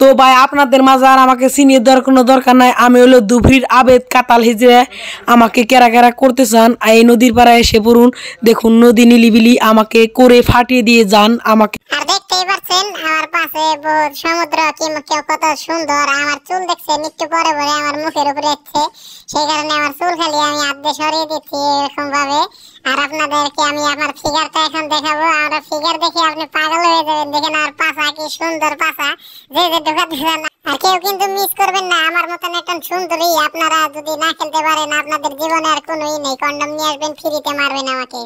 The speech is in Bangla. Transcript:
তো ভাই আপনাদের মাঝে আর আমাকে চিনিয়ে দেওয়ার কোনো দরকার নাই আমি হলো দুভরির আবেদ কাতাল হিজড়ে আমাকে কেরা কেরা করতে চান এই নদীর পাড়ায় এসে পড়ুন দেখুন নদী নিলিবিলি আমাকে করে ফাটিয়ে দিয়ে যান আমাকে আমার পাশে সমুদ্র কত সুন্দর আমার চুল দেখছেন আমি আর আপনাদেরকে আমি আমার ফিগারটা এখন দেখাবো আমার ফিগার দেখে আপনি পাগল হয়ে যাবেন দেখেন আর পাফা কি সুন্দর পাফা যে যে ঢোকাতে আর কেউ কিন্তু মিস করবেন না আমার মতন একজন সুন্দরী আপনারা যদি না খেলতে পারেন আপনাদের জীবনে আর কোনোই নেই কন্ডম নিয়ে আসবেন ফ্রিতে মারবেন আমাকে